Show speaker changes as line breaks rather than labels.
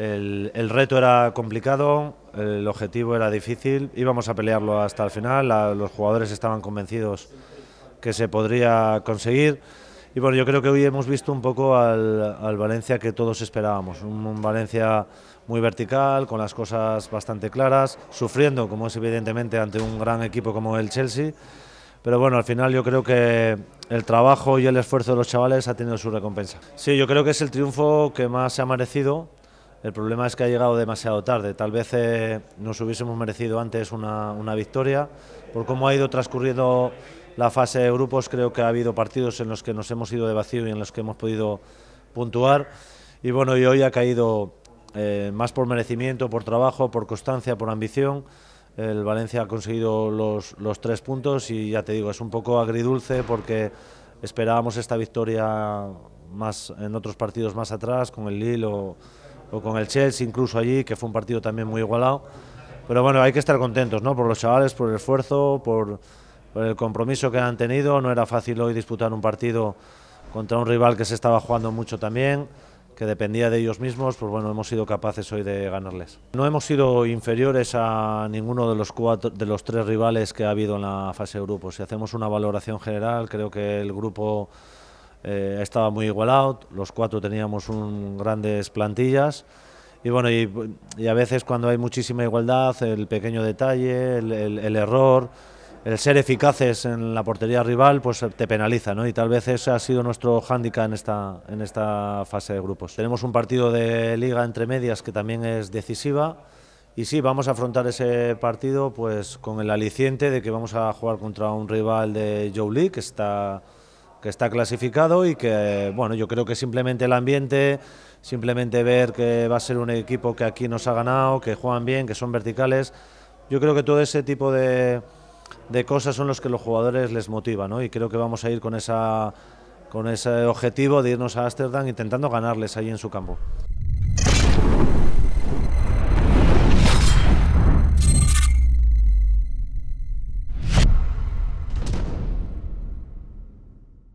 El, reto era complicado, el objetivo era difícil, íbamos a pelearlo hasta el final, los jugadores estaban convencidos que se podría conseguir. Y bueno, yo creo que hoy hemos visto un poco al, Valencia que todos esperábamos, un, Valencia muy vertical, con las cosas bastante claras, sufriendo, como es evidentemente ante un gran equipo como el Chelsea. Pero bueno, al final yo creo que el trabajo y el esfuerzo de los chavales ha tenido su recompensa. Sí, yo creo que es el triunfo que más se ha merecido el problema es que ha llegado demasiado tarde. Tal vez eh, nos hubiésemos merecido antes una, victoria. Por cómo ha ido transcurriendo la fase de grupos, creo que ha habido partidos en los que nos hemos ido de vacío y en los que hemos podido puntuar. Y bueno, y hoy ha caído eh, más por merecimiento, por trabajo, por constancia, por ambición. El Valencia ha conseguido los, tres puntos y ya te digo, es un poco agridulce porque esperábamos esta victoria más en otros partidos más atrás, con el Lille o o con el Chelsea incluso allí, que fue un partido también muy igualado. Pero bueno, hay que estar contentos, ¿no? Por los chavales, por el esfuerzo, por, el compromiso que han tenido. No era fácil hoy disputar un partido contra un rival que se estaba jugando mucho también, que dependía de ellos mismos, pues bueno, hemos sido capaces hoy de ganarles. No hemos sido inferiores a ninguno de los, cuatro, de los tres rivales que ha habido en la fase de grupos. Si hacemos una valoración general, creo que el grupo eh, estaba muy igualado, los cuatro teníamos un, grandes plantillas. Y bueno, y, a veces cuando hay muchísima igualdad, el pequeño detalle, el, error, el ser eficaces en la portería rival, pues te penaliza, Y tal vez ese ha sido nuestro hándicap en esta, en esta fase de grupos. Tenemos un partido de liga entre medias que también es decisiva. Y sí, vamos a afrontar ese partido pues con el aliciente de que vamos a jugar contra un rival de Joe Lee, que está que está clasificado y que, bueno, yo creo que simplemente el ambiente, simplemente ver que va a ser un equipo que aquí nos ha ganado, que juegan bien, que son verticales, yo creo que todo ese tipo de, cosas son los que los jugadores les motivan ¿no? Y creo que vamos a ir con esa con ese objetivo de irnos a Ámsterdam intentando ganarles ahí en su campo.